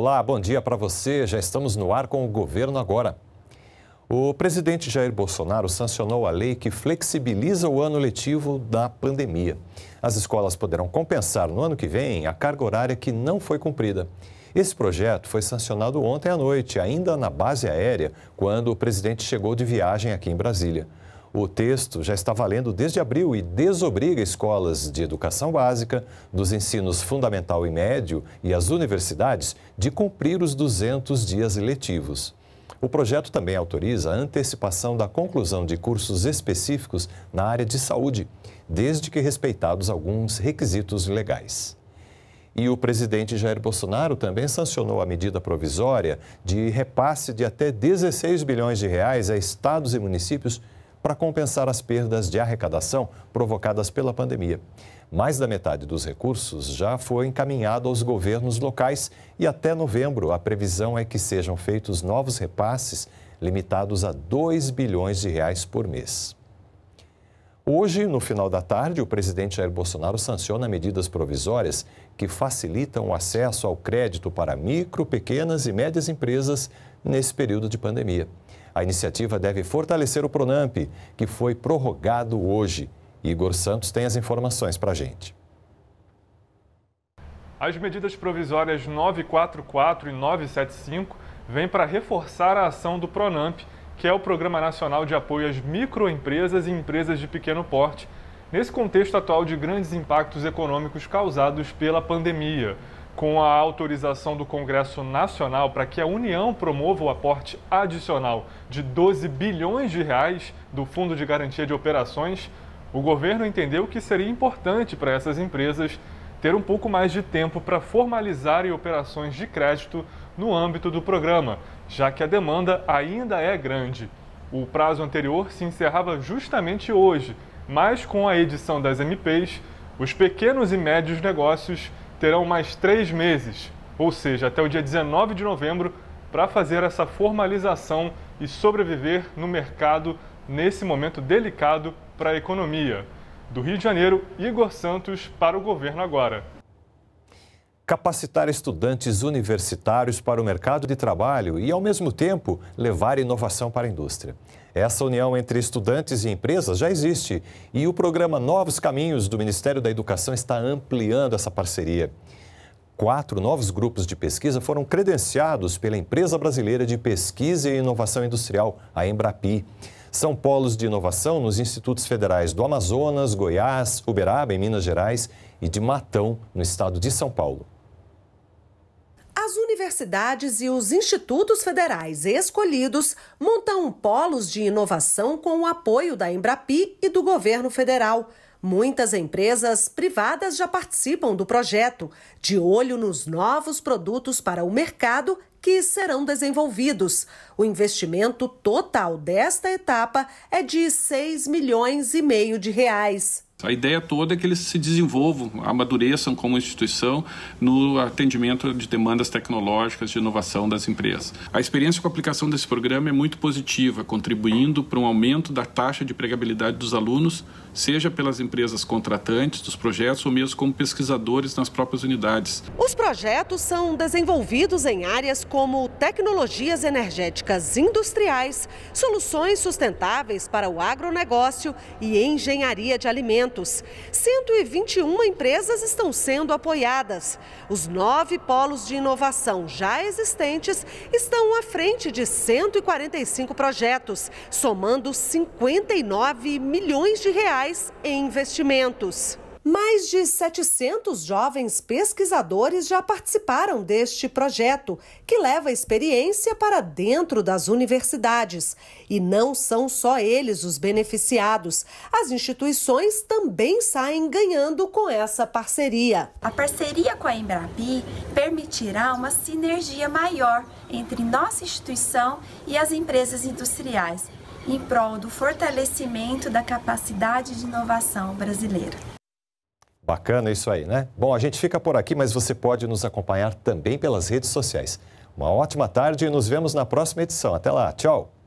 olá, bom dia para você. Já estamos no ar com o governo agora. O presidente Jair Bolsonaro sancionou a lei que flexibiliza o ano letivo da pandemia. As escolas poderão compensar no ano que vem a carga horária que não foi cumprida. Esse projeto foi sancionado ontem à noite, ainda na base aérea, quando o presidente chegou de viagem aqui em Brasília. O texto já está valendo desde abril e desobriga escolas de educação básica, dos ensinos fundamental e médio e as universidades de cumprir os 200 dias letivos. O projeto também autoriza a antecipação da conclusão de cursos específicos na área de saúde, desde que respeitados alguns requisitos legais. E o presidente Jair Bolsonaro também sancionou a medida provisória de repasse de até 16 bilhões de reais a estados e municípios para compensar as perdas de arrecadação provocadas pela pandemia. Mais da metade dos recursos já foi encaminhado aos governos locais e até novembro a previsão é que sejam feitos novos repasses limitados a 2 bilhões de reais por mês. Hoje, no final da tarde, o presidente Jair Bolsonaro sanciona medidas provisórias que facilitam o acesso ao crédito para micro, pequenas e médias empresas nesse período de pandemia. A iniciativa deve fortalecer o Pronamp, que foi prorrogado hoje. Igor Santos tem as informações para a gente. As medidas provisórias 944 e 975 vêm para reforçar a ação do Pronamp, que é o Programa Nacional de Apoio às Microempresas e Empresas de Pequeno Porte, nesse contexto atual de grandes impactos econômicos causados pela pandemia com a autorização do Congresso Nacional para que a União promova o aporte adicional de 12 bilhões de reais do Fundo de Garantia de Operações, o governo entendeu que seria importante para essas empresas ter um pouco mais de tempo para formalizarem operações de crédito no âmbito do programa, já que a demanda ainda é grande. O prazo anterior se encerrava justamente hoje, mas com a edição das MPs, os pequenos e médios negócios terão mais três meses, ou seja, até o dia 19 de novembro, para fazer essa formalização e sobreviver no mercado nesse momento delicado para a economia. Do Rio de Janeiro, Igor Santos para o governo agora capacitar estudantes universitários para o mercado de trabalho e, ao mesmo tempo, levar inovação para a indústria. Essa união entre estudantes e empresas já existe e o programa Novos Caminhos do Ministério da Educação está ampliando essa parceria. Quatro novos grupos de pesquisa foram credenciados pela Empresa Brasileira de Pesquisa e Inovação Industrial, a Embrapi. São polos de inovação nos institutos federais do Amazonas, Goiás, Uberaba, em Minas Gerais, e de Matão, no estado de São Paulo universidades e os institutos federais escolhidos montam polos de inovação com o apoio da Embrapi e do governo federal. Muitas empresas privadas já participam do projeto, de olho nos novos produtos para o mercado que serão desenvolvidos. O investimento total desta etapa é de 6 milhões e meio de reais. A ideia toda é que eles se desenvolvam, amadureçam como instituição no atendimento de demandas tecnológicas de inovação das empresas. A experiência com a aplicação desse programa é muito positiva, contribuindo para um aumento da taxa de empregabilidade dos alunos, seja pelas empresas contratantes dos projetos ou mesmo como pesquisadores nas próprias unidades. Os projetos são desenvolvidos em áreas como tecnologias energéticas industriais, soluções sustentáveis para o agronegócio e engenharia de alimentos. 121 empresas estão sendo apoiadas. Os nove polos de inovação já existentes estão à frente de 145 projetos, somando 59 milhões de reais em investimentos. Mais de 700 jovens pesquisadores já participaram deste projeto, que leva experiência para dentro das universidades. E não são só eles os beneficiados. As instituições também saem ganhando com essa parceria. A parceria com a Embrapi permitirá uma sinergia maior entre nossa instituição e as empresas industriais, em prol do fortalecimento da capacidade de inovação brasileira. Bacana é isso aí, né? Bom, a gente fica por aqui, mas você pode nos acompanhar também pelas redes sociais. Uma ótima tarde e nos vemos na próxima edição. Até lá, tchau!